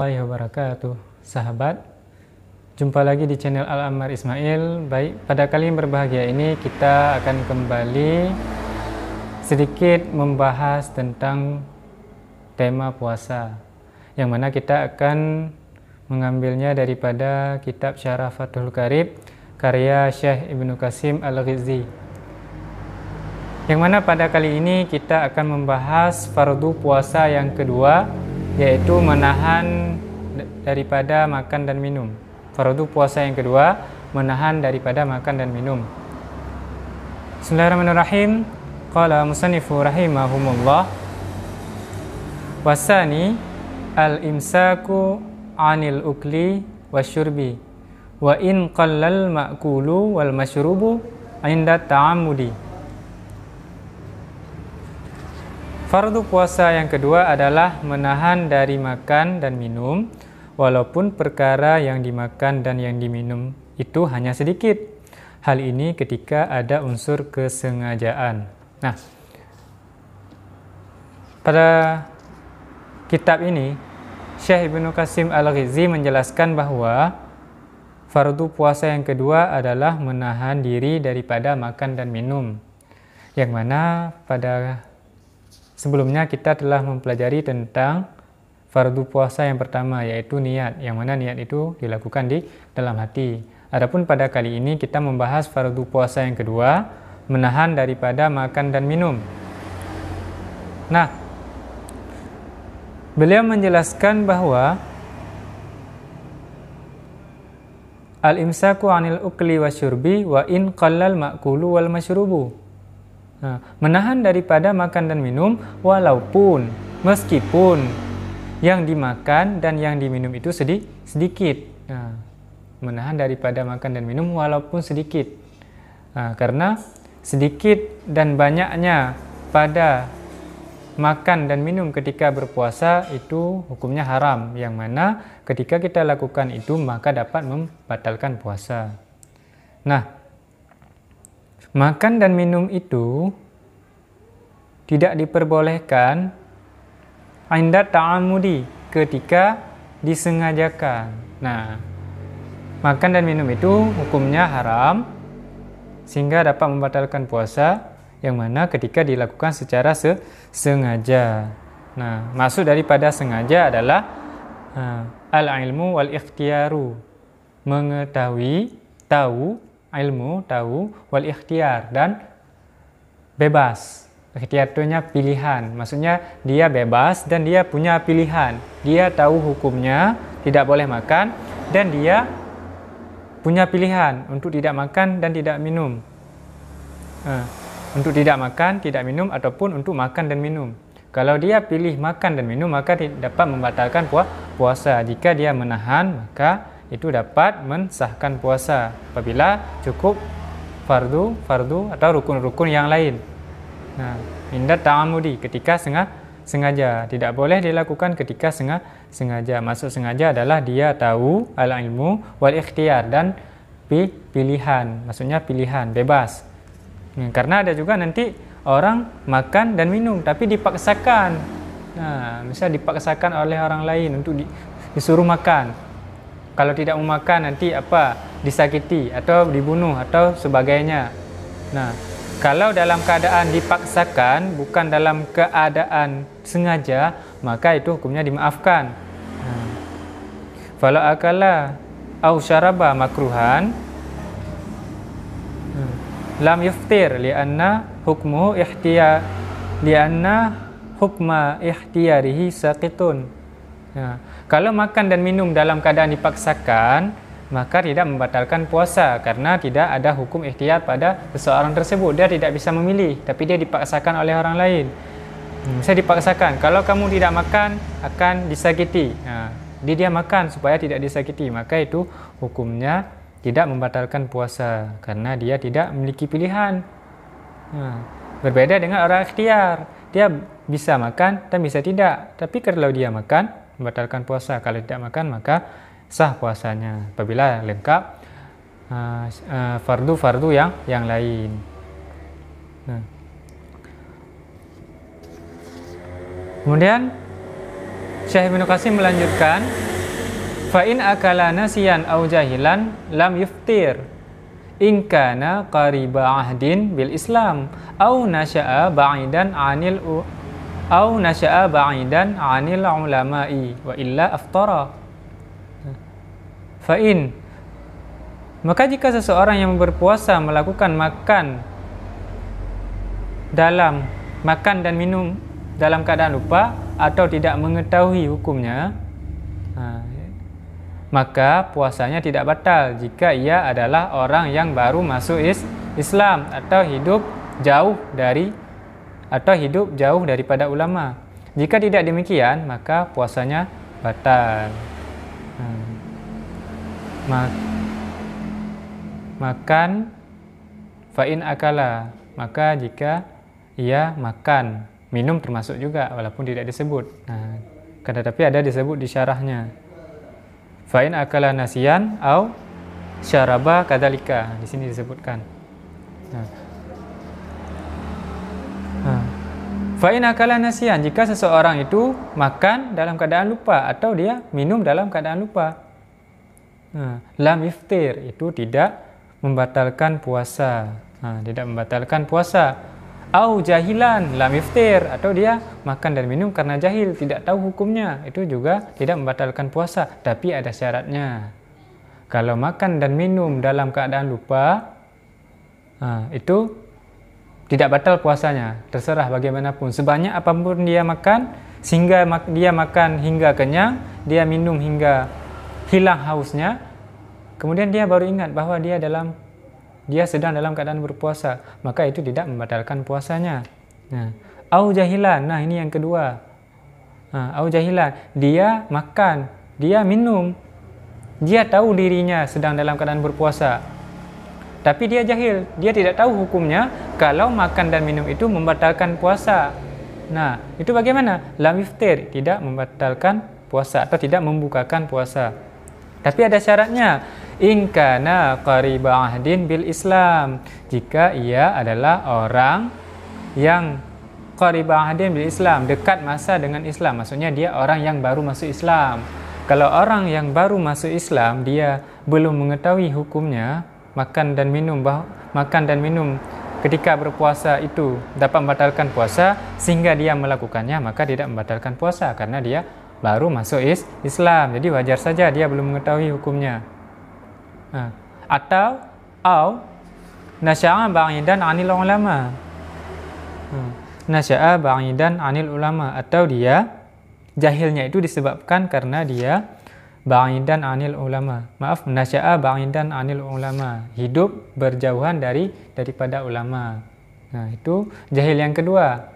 warahmatullahi wabarakatuh. Sahabat, jumpa lagi di channel Al Ammar Ismail. Baik, pada kali yang berbahagia ini kita akan kembali sedikit membahas tentang tema puasa. Yang mana kita akan mengambilnya daripada kitab Syarah Fathul Karib karya Syekh Ibnu Qasim Al-Ghizi. Yang mana pada kali ini kita akan membahas fardu puasa yang kedua yaitu menahan daripada makan dan minum. Fardu puasa yang kedua, menahan daripada makan dan minum. Bismillahirrahmanirrahim. Qala musannifu rahimahumullah. Wasani al-imsaku anil ukli wasyurbi wa in qallal ma'kulu wal mashrubu 'inda ta'ammudi. Fardu puasa yang kedua adalah menahan dari makan dan minum, walaupun perkara yang dimakan dan yang diminum itu hanya sedikit. Hal ini ketika ada unsur kesengajaan. Nah, pada kitab ini, Syekh Ibnu Qasim Al-Ghizi menjelaskan bahwa fardu puasa yang kedua adalah menahan diri daripada makan dan minum. Yang mana pada Sebelumnya kita telah mempelajari tentang fardu puasa yang pertama yaitu niat, yang mana niat itu dilakukan di dalam hati. Adapun pada kali ini kita membahas fardu puasa yang kedua, menahan daripada makan dan minum. Nah, beliau menjelaskan bahwa al-imsaku anil ukli wa wa in qallal ma'kulu wal masyrubu menahan daripada makan dan minum walaupun meskipun yang dimakan dan yang diminum itu sedi sedikit. menahan daripada makan dan minum walaupun sedikit. karena sedikit dan banyaknya pada makan dan minum ketika berpuasa itu hukumnya haram yang mana ketika kita lakukan itu maka dapat membatalkan puasa. Nah, Makan dan minum itu tidak diperbolehkan indah ta'amudi ketika disengajakan. Nah, makan dan minum itu hukumnya haram sehingga dapat membatalkan puasa yang mana ketika dilakukan secara sengaja. Nah, maksud daripada sengaja adalah uh, al-ilmu wal ikhtiaru mengetahui, tahu ilmu, tahu, wal ikhtiar dan bebas. Ikhtiar itunya pilihan, maksudnya dia bebas dan dia punya pilihan. Dia tahu hukumnya tidak boleh makan dan dia punya pilihan untuk tidak makan dan tidak minum. untuk tidak makan, tidak minum ataupun untuk makan dan minum. Kalau dia pilih makan dan minum maka dapat membatalkan puasa. Jika dia menahan maka itu dapat mensahkan puasa apabila cukup fardu, fardu atau rukun-rukun yang lain. Nah, mindat ta'amudi ketika sengaja, sengaja tidak boleh dilakukan ketika sengaja, sengaja. Maksud sengaja adalah dia tahu al ilmu wal ikhtiar dan pilihan. Maksudnya pilihan bebas. Nah, karena ada juga nanti orang makan dan minum tapi dipaksakan. Nah, misalnya dipaksakan oleh orang lain untuk di, disuruh makan kalau tidak memakan nanti apa disakiti atau dibunuh atau sebagainya nah kalau dalam keadaan dipaksakan bukan dalam keadaan sengaja maka itu hukumnya dimaafkan Kalau nah, akala au syaraba makruhan hmm. lam yuftir lianna hukmu ihtiya lianna hukma ihtiyarihi saqitun. Nah, kalau makan dan minum dalam keadaan dipaksakan, maka tidak membatalkan puasa karena tidak ada hukum ikhtiar pada seseorang tersebut. Dia tidak bisa memilih, tapi dia dipaksakan oleh orang lain. Hmm, saya dipaksakan. Kalau kamu tidak makan, akan disakiti. Nah, dia makan supaya tidak disakiti. Maka itu hukumnya tidak membatalkan puasa karena dia tidak memiliki pilihan. berbeda dengan orang ikhtiar. Dia bisa makan dan bisa tidak. Tapi kalau dia makan, membatalkan puasa. Kalau tidak makan maka sah puasanya. Apabila lengkap fardu-fardu uh, uh, ah, fardu -fardu yang yang lain. Nah. Kemudian Syekh Ibnu Qasim melanjutkan Fa'in akala nasiyan au jahilan lam yuftir kana qariba ahdin bil Islam au nasya'a ba'idan anil au nasya'a ba'idan 'anil ulama'i wa illa aftara in maka jika seseorang yang berpuasa melakukan makan dalam makan dan minum dalam keadaan lupa atau tidak mengetahui hukumnya maka puasanya tidak batal jika ia adalah orang yang baru masuk Islam atau hidup jauh dari atau hidup jauh daripada ulama. Jika tidak demikian, maka puasanya batal. Hmm. makan fa'in akala, maka jika ia makan, minum termasuk juga walaupun tidak disebut. Nah, tetapi ada disebut di syarahnya. Fa'in akala nasian au syaraba kadalika. Di sini disebutkan. Nah, Fa'in akala nasian jika seseorang itu makan dalam keadaan lupa atau dia minum dalam keadaan lupa. lam iftir itu tidak membatalkan puasa. tidak membatalkan puasa. Au jahilan lam iftir atau dia makan dan minum karena jahil tidak tahu hukumnya itu juga tidak membatalkan puasa tapi ada syaratnya. Kalau makan dan minum dalam keadaan lupa itu tidak batal puasanya terserah bagaimanapun sebanyak apapun dia makan sehingga dia makan hingga kenyang dia minum hingga hilang hausnya kemudian dia baru ingat bahawa dia dalam dia sedang dalam keadaan berpuasa maka itu tidak membatalkan puasanya nah au jahilan nah ini yang kedua nah ha, au jahilan dia makan dia minum dia tahu dirinya sedang dalam keadaan berpuasa tapi dia jahil, dia tidak tahu hukumnya kalau makan dan minum itu membatalkan puasa. Nah, itu bagaimana? Lam iftir, tidak membatalkan puasa atau tidak membukakan puasa. Tapi ada syaratnya, in kana qariba ahdin bil Islam. Jika ia adalah orang yang qariba ahdin bil Islam, dekat masa dengan Islam, maksudnya dia orang yang baru masuk Islam. Kalau orang yang baru masuk Islam, dia belum mengetahui hukumnya, makan dan minum bah, makan dan minum ketika berpuasa itu dapat membatalkan puasa sehingga dia melakukannya maka tidak membatalkan puasa karena dia baru masuk is Islam jadi wajar saja dia belum mengetahui hukumnya nah, atau au nasya'a ba'idan anil ulama ah. nasya'a ba'idan anil ulama atau dia jahilnya itu disebabkan karena dia ba'idan anil ulama. Maaf, nasya'a ba'idan anil ulama. Hidup berjauhan dari daripada ulama. Nah, itu jahil yang kedua.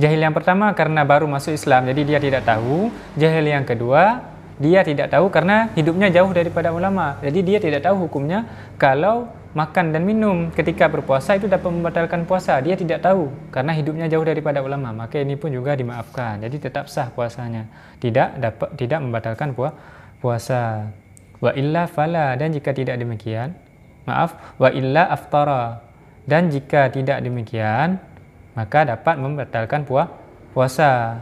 Jahil yang pertama karena baru masuk Islam, jadi dia tidak tahu. Jahil yang kedua, dia tidak tahu karena hidupnya jauh daripada ulama. Jadi dia tidak tahu hukumnya kalau makan dan minum ketika berpuasa itu dapat membatalkan puasa. Dia tidak tahu karena hidupnya jauh daripada ulama. Maka ini pun juga dimaafkan. Jadi tetap sah puasanya. Tidak dapat tidak membatalkan puasa puasa. Wa illa fala dan jika tidak demikian, maaf, wa illa aftara dan jika tidak demikian, maka dapat membatalkan puah puasa.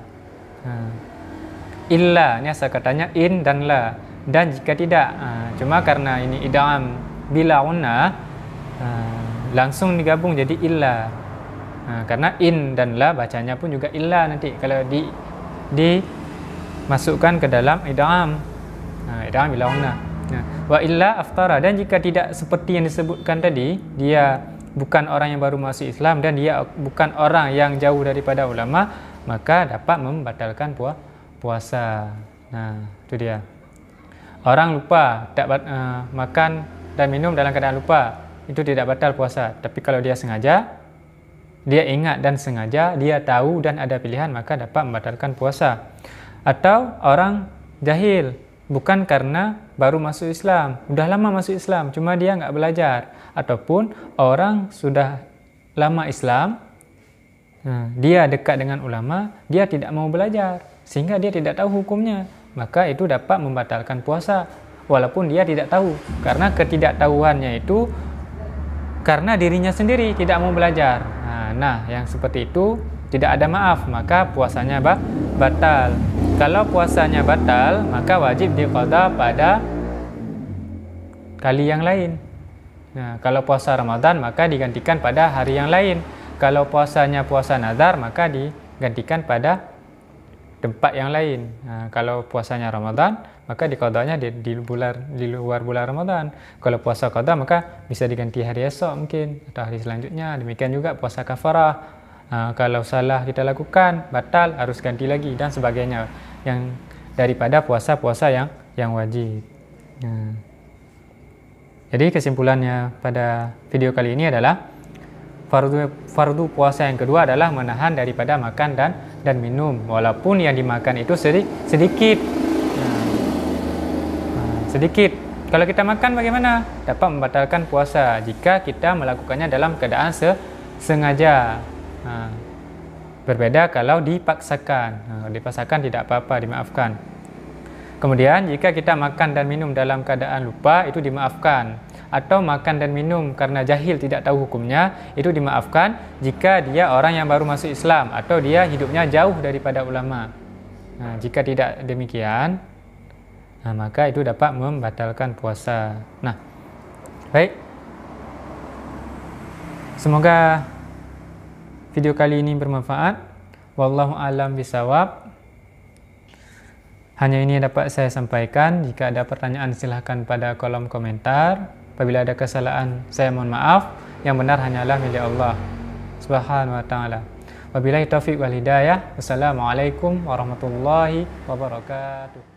Nah. Illa ini asal katanya in dan la dan jika tidak, nah, cuma karena ini idam bila unna nah, langsung digabung jadi illa. Nah, karena in dan la bacanya pun juga illa nanti kalau di dimasukkan ke dalam idam nah bila hunna wa illa aftara dan jika tidak seperti yang disebutkan tadi dia bukan orang yang baru masuk Islam dan dia bukan orang yang jauh daripada ulama maka dapat membatalkan puah puasa nah itu dia orang lupa tak uh, makan dan minum dalam keadaan lupa itu tidak batal puasa tapi kalau dia sengaja dia ingat dan sengaja dia tahu dan ada pilihan maka dapat membatalkan puasa atau orang jahil bukan karena baru masuk Islam, udah lama masuk Islam, cuma dia nggak belajar, ataupun orang sudah lama Islam, nah, dia dekat dengan ulama, dia tidak mau belajar, sehingga dia tidak tahu hukumnya, maka itu dapat membatalkan puasa, walaupun dia tidak tahu, karena ketidaktahuannya itu karena dirinya sendiri tidak mau belajar. Nah, nah yang seperti itu tidak ada maaf, maka puasanya bah, batal kalau puasanya batal, maka wajib diqada pada kali yang lain. Nah, kalau puasa Ramadan maka digantikan pada hari yang lain. Kalau puasanya puasa nazar maka digantikan pada tempat yang lain. Nah, kalau puasanya Ramadan maka dikodanya di, di, bulan, di luar bulan Ramadan. Kalau puasa kota maka bisa diganti hari esok mungkin atau hari selanjutnya. Demikian juga puasa kafarah kalau salah kita lakukan batal harus ganti lagi dan sebagainya yang daripada puasa-puasa yang yang wajib. Jadi kesimpulannya pada video kali ini adalah fardu fardu puasa yang kedua adalah menahan daripada makan dan dan minum walaupun yang dimakan itu sedi, sedikit sedikit kalau kita makan bagaimana dapat membatalkan puasa jika kita melakukannya dalam keadaan sengaja berbeda kalau dipaksakan. dipaksakan tidak apa-apa, dimaafkan. Kemudian jika kita makan dan minum dalam keadaan lupa itu dimaafkan atau makan dan minum karena jahil tidak tahu hukumnya itu dimaafkan jika dia orang yang baru masuk Islam atau dia hidupnya jauh daripada ulama. Nah, jika tidak demikian nah maka itu dapat membatalkan puasa. Nah, baik. Semoga video kali ini bermanfaat. Wallahu alam bisawab. Hanya ini dapat saya sampaikan. Jika ada pertanyaan silahkan pada kolom komentar. Apabila ada kesalahan, saya mohon maaf. Yang benar hanyalah milik Allah. Subhanahu wa taala. Wabillahi taufiq wal hidayah. Wassalamualaikum warahmatullahi wabarakatuh.